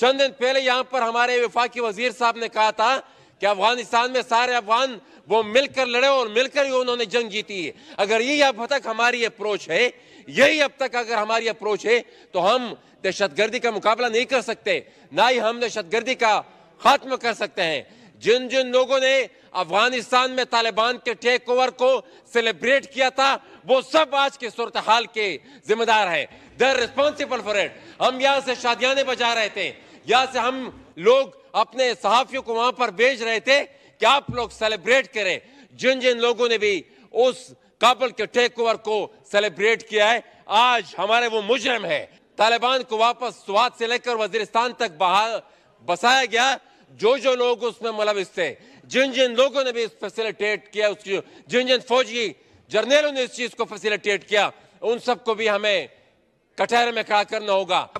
चंद दिन पहले यहाँ पर हमारे विफाकी वजीर साहब ने कहा था कि अफगानिस्तान में सारे अफगान वो मिलकर लड़े और मिलकर ही उन्होंने जंग जीती है अगर यही अब तक हमारी अप्रोच है यही अब तक अगर हमारी अप्रोच है तो हम दहशतगर्दी का मुकाबला नहीं कर सकते ना ही हम दहशतगर्दी का खात्म कर सकते हैं जिन जिन लोगों ने अफगानिस्तान में तालिबान के टेक ओवर को सेलिब्रेट किया था वो सब आज के सूरत हाल के जिम्मेदार है दर रिस्पॉन्सिबल फॉर इट हम यहाँ से शादियाने बजा रहे थे यहाँ से हम लोग अपने सहाफ़ियों को वहां पर भेज रहे थे कि आप लोग सेलिब्रेट करें जिन जिन लोगों ने भी उस काबल के टेक ओवर को सेलिब्रेट किया है आज हमारे वो मुजरम है तालिबान को वापस स्वाद से लेकर वजीरिस्तान तक बहा बसाया गया जो जो लोग उसमें मुलविस थे जिन जिन लोगों ने भी फैसिलिटेट किया उसकी जिन जिन फौजी जर्नलों ने इस चीज को फैसिलिटेट किया उन सबको भी हमें कटहरे में खड़ा करना होगा